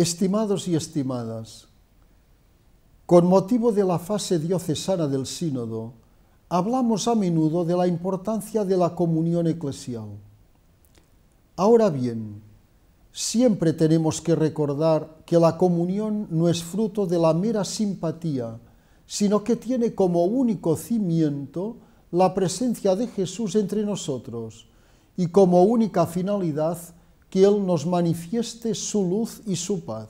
Estimados y estimadas, con motivo de la fase diocesana del sínodo, hablamos a menudo de la importancia de la comunión eclesial. Ahora bien, siempre tenemos que recordar que la comunión no es fruto de la mera simpatía, sino que tiene como único cimiento la presencia de Jesús entre nosotros y como única finalidad que Él nos manifieste su luz y su paz.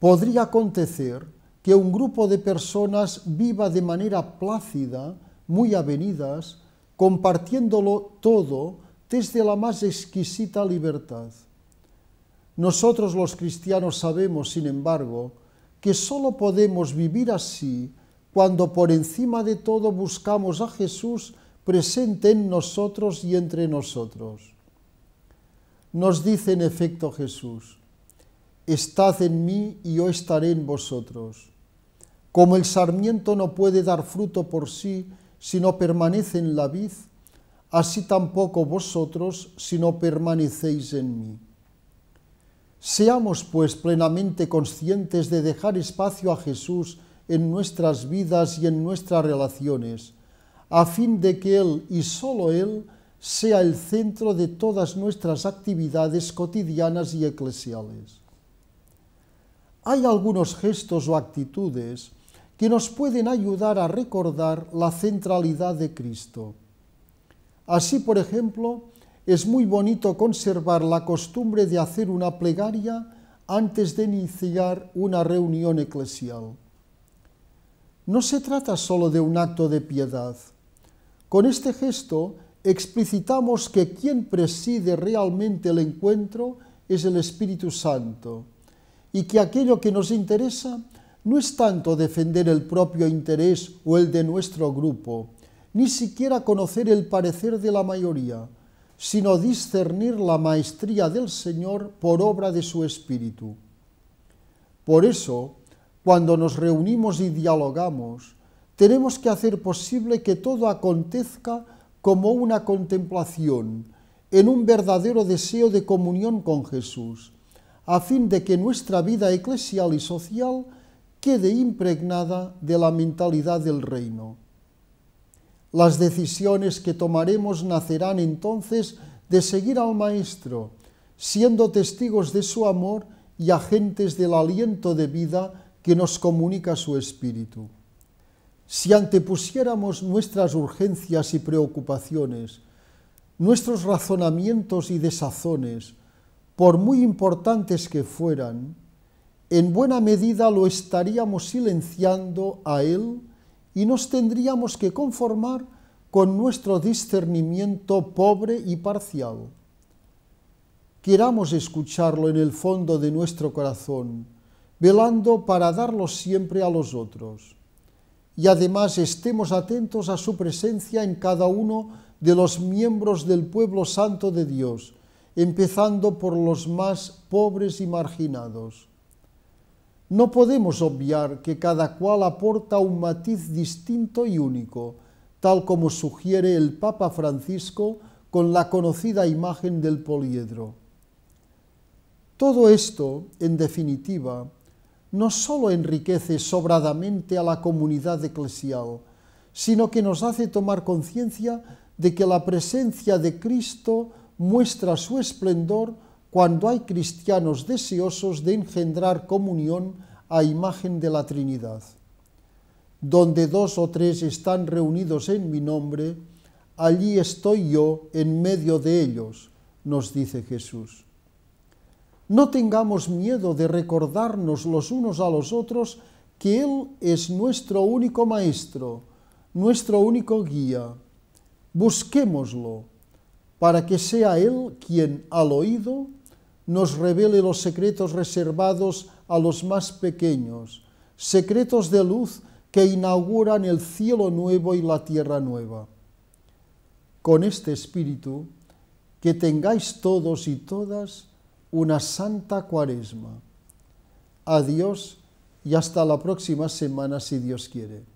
Podría acontecer que un grupo de personas viva de manera plácida, muy avenidas, compartiéndolo todo desde la más exquisita libertad. Nosotros los cristianos sabemos, sin embargo, que sólo podemos vivir así cuando por encima de todo buscamos a Jesús presente en nosotros y entre nosotros nos dice en efecto Jesús, estad en mí y yo estaré en vosotros. Como el sarmiento no puede dar fruto por sí si no permanece en la vid, así tampoco vosotros si no permanecéis en mí. Seamos pues plenamente conscientes de dejar espacio a Jesús en nuestras vidas y en nuestras relaciones, a fin de que Él y solo Él sea el centro de todas nuestras actividades cotidianas y eclesiales. Hay algunos gestos o actitudes que nos pueden ayudar a recordar la centralidad de Cristo. Así, por ejemplo, es muy bonito conservar la costumbre de hacer una plegaria antes de iniciar una reunión eclesial. No se trata solo de un acto de piedad. Con este gesto explicitamos que quien preside realmente el encuentro es el Espíritu Santo y que aquello que nos interesa no es tanto defender el propio interés o el de nuestro grupo, ni siquiera conocer el parecer de la mayoría, sino discernir la maestría del Señor por obra de su Espíritu. Por eso, cuando nos reunimos y dialogamos, tenemos que hacer posible que todo acontezca como una contemplación, en un verdadero deseo de comunión con Jesús, a fin de que nuestra vida eclesial y social quede impregnada de la mentalidad del reino. Las decisiones que tomaremos nacerán entonces de seguir al Maestro, siendo testigos de su amor y agentes del aliento de vida que nos comunica su Espíritu. Si antepusiéramos nuestras urgencias y preocupaciones, nuestros razonamientos y desazones, por muy importantes que fueran, en buena medida lo estaríamos silenciando a Él y nos tendríamos que conformar con nuestro discernimiento pobre y parcial. Queramos escucharlo en el fondo de nuestro corazón, velando para darlo siempre a los otros y además estemos atentos a su presencia en cada uno de los miembros del pueblo santo de Dios, empezando por los más pobres y marginados. No podemos obviar que cada cual aporta un matiz distinto y único, tal como sugiere el Papa Francisco con la conocida imagen del poliedro. Todo esto, en definitiva, no solo enriquece sobradamente a la comunidad eclesial, sino que nos hace tomar conciencia de que la presencia de Cristo muestra su esplendor cuando hay cristianos deseosos de engendrar comunión a imagen de la Trinidad. Donde dos o tres están reunidos en mi nombre, allí estoy yo en medio de ellos, nos dice Jesús. No tengamos miedo de recordarnos los unos a los otros que Él es nuestro único Maestro, nuestro único guía. Busquémoslo para que sea Él quien, al oído, nos revele los secretos reservados a los más pequeños, secretos de luz que inauguran el cielo nuevo y la tierra nueva. Con este espíritu, que tengáis todos y todas una santa cuaresma. Adiós y hasta la próxima semana si Dios quiere.